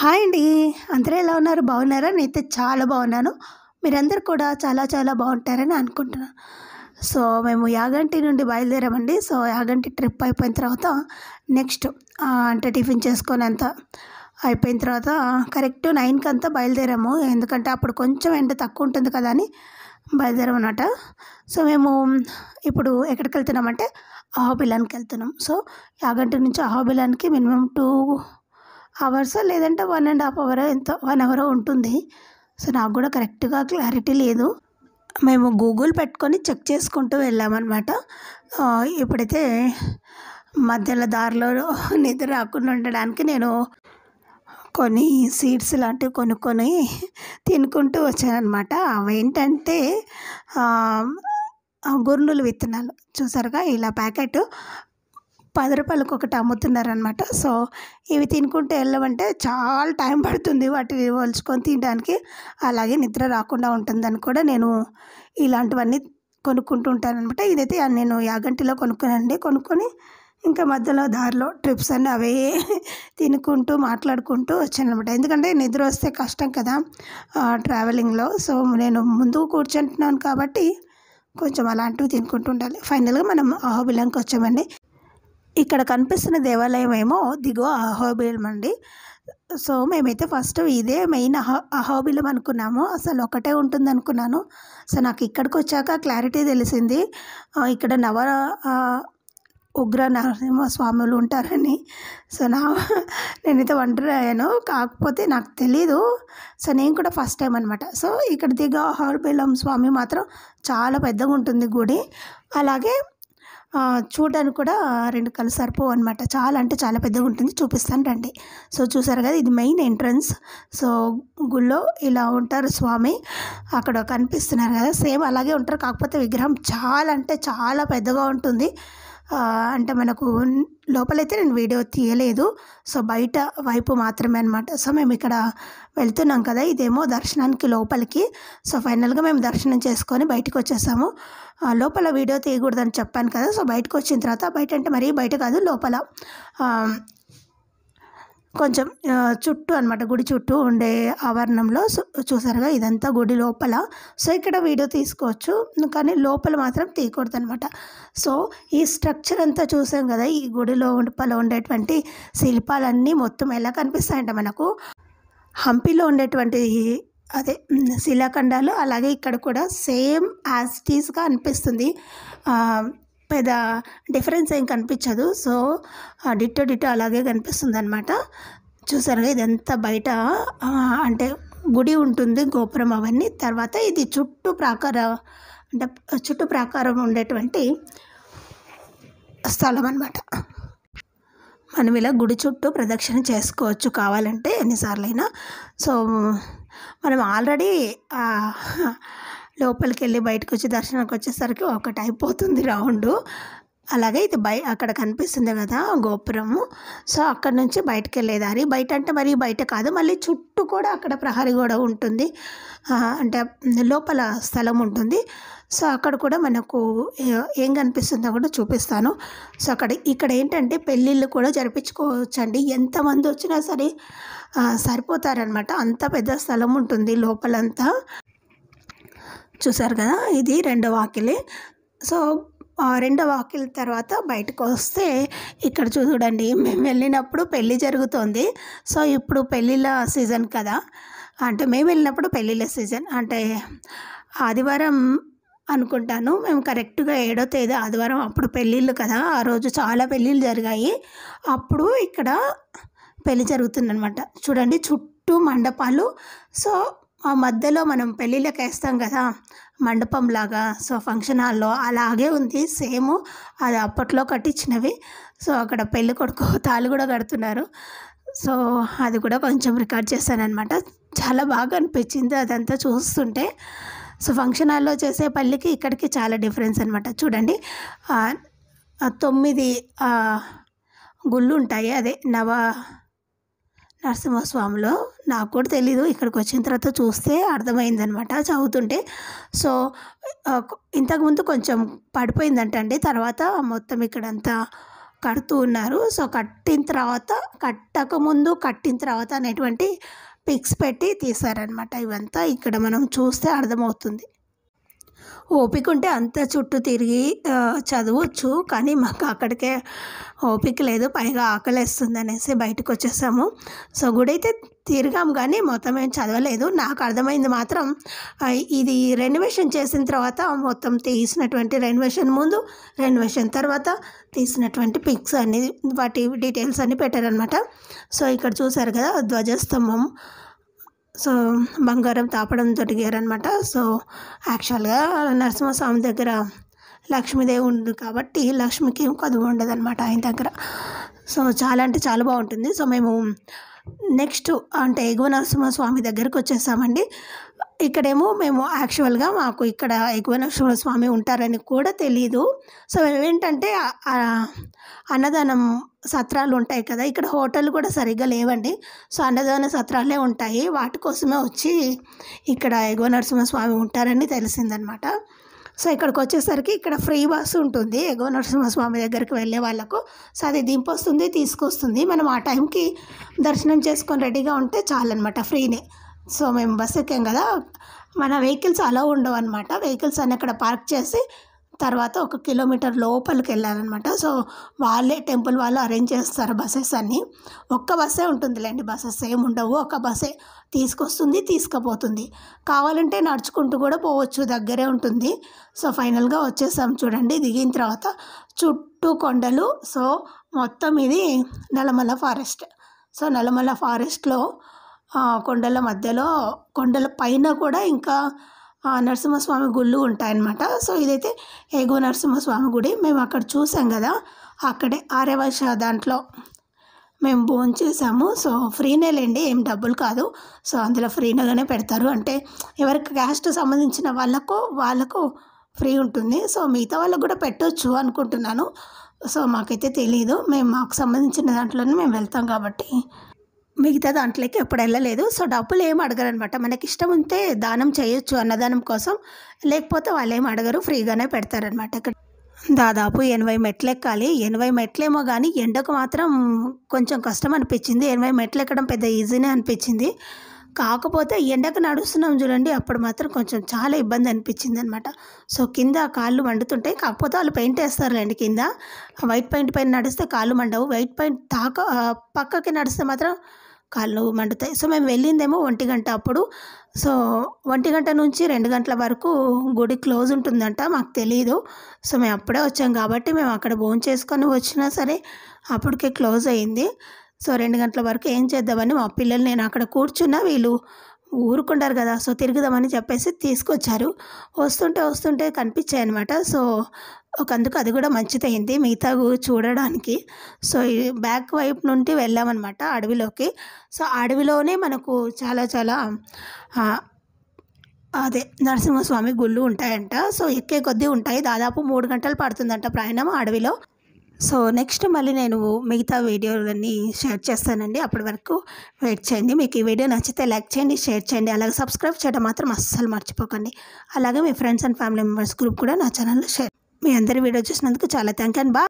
hi అండి అందరూ ఎలా ఉన్నారు బాగున్నారా నేనైతే చాలా బాగున్నాను మీరందరూ కూడా చాలా చాలా బాగుంటారని అనుకుంటున్నాను సో మేము యాగంటి నుండి బయలుదేరామండి సో యాగంటి ట్రిప్ అయిపోయిన తర్వాత నెక్స్ట్ అంటే టిఫిన్ చేసుకొని అంతా అయిపోయిన తర్వాత కరెక్ట్ నైన్కి అంతా బయలుదేరాము ఎందుకంటే అప్పుడు కొంచెం ఎండ తక్కువ ఉంటుంది కదా అని బయలుదేరం అనమాట సో మేము ఇప్పుడు ఎక్కడికి వెళ్తున్నామంటే అహోబిలానికి వెళ్తున్నాం సో యాగంటి నుంచి అహోబిలానికి మినిమం టూ అవర్స్ లేదంటే వన్ అండ్ హాఫ్ అవర్ ఎంత వన్ అవర్ ఉంటుంది సో నాకు కూడా కరెక్ట్గా క్లారిటీ లేదు మేము గూగుల్ పెట్టుకొని చెక్ చేసుకుంటూ వెళ్ళామన్నమాట ఇప్పుడైతే మధ్యలో దారిలో నిద్ర రాకుండా ఉండడానికి నేను కొన్ని సీడ్స్ లాంటివి కొనుక్కొని తినుకుంటూ వచ్చానమాట అవేంటంటే గుర్రులు విత్తనాలు చూసారుగా ఇలా ప్యాకెట్ పది రూపాయలకు ఒకటి అమ్ముతున్నారనమాట సో ఇవి తినుకుంటూ వెళ్ళమంటే చాలా టైం పడుతుంది వాటిని వలుచుకొని తినడానికి అలాగే నిద్ర రాకుండా ఉంటుందని కూడా నేను ఇలాంటివన్నీ కొనుక్కుంటూ ఉంటానమాట ఇదైతే నేను యాగంటిలో కొనుక్కునండి కొనుక్కొని ఇంకా మధ్యలో దారిలో ట్రిప్స్ అన్నీ అవే తినుకుంటూ మాట్లాడుకుంటూ వచ్చానమాట ఎందుకంటే నిద్ర వస్తే కష్టం కదా ట్రావెలింగ్లో సో నేను ముందు కూర్చుంటున్నాను కాబట్టి కొంచెం అలాంటివి తినుకుంటూ ఉండాలి ఫైనల్గా మనం అహోబిలంకి వచ్చామండి ఇక్కడ కనిపిస్తున్న దేవాలయం ఏమో దిగువ అహోబిలం అండి సో మేమైతే ఫస్ట్ ఇదే మెయిన్ అహో అహోబిలం అనుకున్నాము అసలు ఒకటే ఉంటుంది అనుకున్నాను సో నాకు ఇక్కడికి వచ్చాక క్లారిటీ తెలిసింది ఇక్కడ నవ ఉగ్ర నరసింహ స్వాములు ఉంటారని సో నా నేనైతే వండర్ అయ్యాను కాకపోతే నాకు తెలీదు సో నేను కూడా ఫస్ట్ టైం అనమాట సో ఇక్కడ దిగ హోర్బెలం స్వామి మాత్రం చాలా పెద్దగా ఉంటుంది గుడి అలాగే చూడడానికి కూడా రెండు కళ్ళు సరిపోవు అనమాట చాలా అంటే చాలా పెద్దగా ఉంటుంది చూపిస్తాను రండి సో చూసారు కదా ఇది మెయిన్ ఎంట్రన్స్ సో గుళ్ళో ఇలా ఉంటారు స్వామి అక్కడ కనిపిస్తున్నారు కదా సేమ్ అలాగే ఉంటారు కాకపోతే విగ్రహం చాలా అంటే చాలా పెద్దగా ఉంటుంది అంటే మనకు లోపలైతే నేను వీడియో తీయలేదు సో బయట వైపు మాత్రమే అనమాట సో మేము ఇక్కడ వెళ్తున్నాం కదా ఇదేమో దర్శనానికి లోపలికి సో ఫైనల్గా మేము దర్శనం చేసుకొని బయటకు వచ్చేసాము లోపల వీడియో తీయకూడదని చెప్పాను కదా సో బయటకు వచ్చిన తర్వాత బయట అంటే మరీ బయట కాదు లోపల కొంచెం చుట్టూ అనమాట గుడి చుట్టూ ఉండే ఆవరణంలో చూసారుగా ఇదంతా గుడి లోపల సో ఇక్కడ వీడియో తీసుకోవచ్చు కానీ లోపల మాత్రం తీయకూడదు అనమాట సో ఈ స్ట్రక్చర్ అంతా చూసాం కదా ఈ గుడిలో పలు ఉండేటువంటి శిల్పాలన్నీ మొత్తం ఎలా కనిపిస్తాయంటే మనకు హంపీలో ఉండేటువంటి అదే శిలాఖండాలు అలాగే ఇక్కడ కూడా సేమ్ యాజ్ టీస్గా అనిపిస్తుంది పెద్ద డిఫరెన్స్ ఏం కనిపించదు సో డిట్టో డిట్టో అలాగే కనిపిస్తుంది అనమాట చూసారుగా ఇదంతా బయట అంటే గుడి ఉంటుంది గోపురం అవన్నీ తర్వాత ఇది చుట్టూ ప్రాకార అంటే చుట్టూ ప్రాకారం ఉండేటువంటి స్థలం అనమాట మనం ఇలా గుడి చుట్టూ ప్రదక్షిణ చేసుకోవచ్చు కావాలంటే ఎన్నిసార్లైనా సో మనం ఆల్రెడీ లోపలికి వెళ్ళి బయటకు వచ్చి దర్శనానికి వచ్చేసరికి ఒకటి అయిపోతుంది రౌండు అలాగే ఇది బయ అక్కడ కనిపిస్తుంది కదా గోపురము సో అక్కడ నుంచి బయటకు వెళ్ళేదారి బయట అంటే మరి బయట కాదు మళ్ళీ చుట్టూ కూడా అక్కడ ప్రహరీ గోడ ఉంటుంది అంటే లోపల స్థలం ఉంటుంది సో అక్కడ కూడా మనకు ఏం కనిపిస్తుందో కూడా చూపిస్తాను సో అక్కడ ఇక్కడ ఏంటంటే పెళ్ళిళ్ళు కూడా జరిపించుకోవచ్చండి ఎంతమంది వచ్చినా సరే సరిపోతారనమాట అంత పెద్ద స్థలం ఉంటుంది లోపలంతా చూసారు కదా ఇది రెండు వాకిలే సో రెండో వాకిల్ తర్వాత బయటకు వస్తే ఇక్కడ చూడండి మేము వెళ్ళినప్పుడు పెళ్ళి జరుగుతుంది సో ఇప్పుడు పెళ్ళిళ్ళ సీజన్ కదా అంటే మేము వెళ్ళినప్పుడు పెళ్ళిళ్ళ సీజన్ అంటే ఆదివారం అనుకుంటాను మేము కరెక్ట్గా ఏడో తేదీ ఆదివారం అప్పుడు పెళ్ళిళ్ళు కదా ఆ రోజు చాలా పెళ్ళిళ్ళు జరిగాయి అప్పుడు ఇక్కడ పెళ్ళి జరుగుతుందనమాట చూడండి చుట్టూ మండపాలు సో ఆ మధ్యలో మనం పెళ్ళిళ్ళకి వేస్తాం కదా మండపంలాగా సో ఫంక్షన్ హాల్లో అలాగే ఉంది సేమ్ అది అప్పట్లో కట్టించినవి సో అక్కడ పెళ్ళి కొడుకు తాళి కూడా కడుతున్నారు సో అది కూడా కొంచెం రికార్డ్ చేశాను అనమాట చాలా బాగా అనిపించింది అదంతా చూస్తుంటే సో ఫంక్షన్ హాల్లో చేసే పల్లికి ఇక్కడికి చాలా డిఫరెన్స్ అనమాట చూడండి తొమ్మిది గుళ్ళు ఉంటాయి అదే నవ నరసింహస్వామిలో నాకు కూడా తెలీదు ఇక్కడికి వచ్చిన తర్వాత చూస్తే అర్థమైందనమాట చదువుతుంటే సో ఇంతకుముందు కొంచెం పడిపోయిందంటండి తర్వాత మొత్తం ఇక్కడంతా కడుతూ ఉన్నారు సో కట్టిన తర్వాత కట్టకముందు కట్టిన తర్వాత అనేటువంటి పిక్స్ పెట్టి తీశారనమాట ఇవంతా ఇక్కడ మనం చూస్తే అర్థమవుతుంది ఓపిక ఉంటే అంత చుట్టూ తిరిగి చదవచ్చు కానీ మాకు అక్కడికే ఓపిక లేదు పైగా ఆకలేస్తుంది అనేసి బయటకు వచ్చేసాము సో గుడి అయితే తిరిగాం కానీ మొత్తం ఏం చదవలేదు నాకు అర్థమైంది మాత్రం ఇది రెనోవేషన్ చేసిన తర్వాత మొత్తం తీసినటువంటి రెనోవేషన్ ముందు రెనోవేషన్ తర్వాత తీసినటువంటి పిక్స్ అన్ని వాటి డీటెయిల్స్ అన్ని పెట్టారనమాట సో ఇక్కడ చూసారు కదా ధ్వజస్తంభం సో బంగారం తాపడంతో అనమాట సో యాక్చువల్గా నరసింహస్వామి దగ్గర లక్ష్మీదేవి ఉంది కాబట్టి లక్ష్మికి ఏం కదువు ఉండదు అనమాట ఆయన దగ్గర సో చాలా అంటే చాలా బాగుంటుంది సో మేము నెక్స్ట్ అంటే ఎగువ నరసింహస్వామి దగ్గరకు వచ్చేసామండి ఇక్కడేమో మేము యాక్చువల్గా మాకు ఇక్కడ ఎగువ నరసింహస్వామి ఉంటారని కూడా తెలీదు సో ఏంటంటే అన్నదానం సత్రాలు ఉంటాయి కదా ఇక్కడ హోటల్ కూడా సరిగ్గా లేవండి సో అన్నదాన సత్రాలే ఉంటాయి వాటి కోసమే వచ్చి ఇక్కడ ఎగో నరసింహస్వామి ఉంటారని తెలిసిందనమాట సో ఇక్కడికి వచ్చేసరికి ఇక్కడ ఫ్రీ బస్సు ఉంటుంది ఎగో నరసింహస్వామి దగ్గరికి వెళ్ళే వాళ్ళకు సో అది దింపొస్తుంది తీసుకొస్తుంది మనం ఆ టైంకి దర్శనం చేసుకొని రెడీగా ఉంటే చాలన్నమాట ఫ్రీనే సో మేము బస్సు ఎక్కాం కదా మన వెహికల్స్ అలా ఉండవు అనమాట వెహికల్స్ అన్నీ అక్కడ పార్క్ చేసి తర్వాత ఒక కిలోమీటర్ లోపలికి వెళ్ళాలన్నమాట సో వాళ్ళే టెంపుల్ వాళ్ళు అరేంజ్ చేస్తారు బస్సెస్ అన్నీ ఒక్క బస్సే ఉంటుందిలేండి బస్సెస్ ఏమి ఉండవు ఒక బస్సే తీసుకొస్తుంది తీసుకుపోతుంది కావాలంటే నడుచుకుంటూ కూడా పోవచ్చు దగ్గరే ఉంటుంది సో ఫైనల్గా వచ్చేసాం చూడండి దిగిన తర్వాత చుట్టూ కొండలు సో మొత్తం ఇది నలమల ఫారెస్ట్ సో నలమల ఫారెస్ట్లో కొండల మధ్యలో కొండల పైన కూడా ఇంకా నరసింహస్వామి గుళ్ళు ఉంటాయన్నమాట సో ఇదైతే ఏగో నరసింహస్వామి గుడి మేము అక్కడ చూసాం కదా అక్కడే ఆర్యవశ దాంట్లో మేము భోజనం చేసాము సో ఫ్రీనే లేండి ఏం డబ్బులు కాదు సో అందులో ఫ్రీనేగానే పెడతారు అంటే ఎవరికి క్యాస్ట్ సంబంధించిన వాళ్ళకు వాళ్ళకు ఫ్రీ ఉంటుంది సో మిగతా వాళ్ళకు కూడా పెట్టొచ్చు అనుకుంటున్నాను సో మాకైతే తెలియదు మేము మాకు సంబంధించిన దాంట్లోనే మేము వెళ్తాం కాబట్టి మిగతా దాంట్లోకి ఎప్పుడు వెళ్ళలేదు సో డబ్బులు ఏం అనమాట మనకి ఇష్టం ఉంటే దానం చేయొచ్చు అన్నదానం కోసం లేకపోతే వాళ్ళు ఏం అడగరు ఫ్రీగానే పెడతారనమాట ఇక్కడ దాదాపు ఎనభై మెట్లు ఎక్కాలి ఎనభై మెట్లేమో కానీ ఎండకు మాత్రం కొంచెం కష్టం అనిపించింది ఎనభై మెట్లు ఎక్కడం పెద్ద ఈజీనే అనిపించింది కాకపోతే ఎండకు నడుస్తున్నాం చూడండి అప్పుడు మాత్రం కొంచెం చాలా ఇబ్బంది అనిపించింది అనమాట సో కింద కాళ్ళు మండుతుంటాయి కాకపోతే వాళ్ళు పెయింట్ వేస్తారులేండి కింద వైట్ పెయింట్ పైన నడిస్తే కాళ్ళు మండవు వైట్ పెయింట్ తాక పక్కకి నడిస్తే మాత్రం కాళ్ళు మండుతాయి సో మేము వెళ్ళిందేమో ఒంటి గంట అప్పుడు సో ఒంటి గంట నుంచి రెండు గంటల వరకు గుడి క్లోజ్ ఉంటుందంట మాకు తెలియదు సో మేము అప్పుడే వచ్చాం కాబట్టి మేము అక్కడ భోజనం చేసుకొని వచ్చినా సరే అప్పటికే క్లోజ్ అయింది సో రెండు గంటల వరకు ఏం చేద్దామని మా పిల్లలు నేను అక్కడ కూర్చున్నా వీళ్ళు ఊరుకుంటారు కదా సో తిరుగుదామని చెప్పేసి తీసుకొచ్చారు వస్తుంటే వస్తుంటే కనిపించాయి అనమాట సో ఒక అందుకు అది కూడా మంచిదైంది మిగతా చూడడానికి సో బ్యాక్ వైపు నుండి వెళ్ళామన్నమాట అడవిలోకి సో అడవిలోనే మనకు చాలా చాలా అదే నరసింహస్వామి గుళ్ళు ఉంటాయంట సో ఎక్కే కొద్దీ ఉంటాయి దాదాపు మూడు గంటలు పడుతుందంట ప్రయాణం అడవిలో సో నెక్స్ట్ మళ్ళీ నేను మిగతా వీడియోలన్నీ షేర్ చేస్తానండి అప్పటి వరకు వెయిట్ చేయండి మీకు ఈ వీడియో నచ్చితే లైక్ చేయండి షేర్ చేయండి అలాగే సబ్స్క్రైబ్ చేయడం మాత్రం అస్సలు మర్చిపోకండి అలాగే మీ friends and family members group కూడా నా ఛానల్లో షేర్ మీ అందరి వీడియో చూసినందుకు చాలా థ్యాంక్ అండ్ బా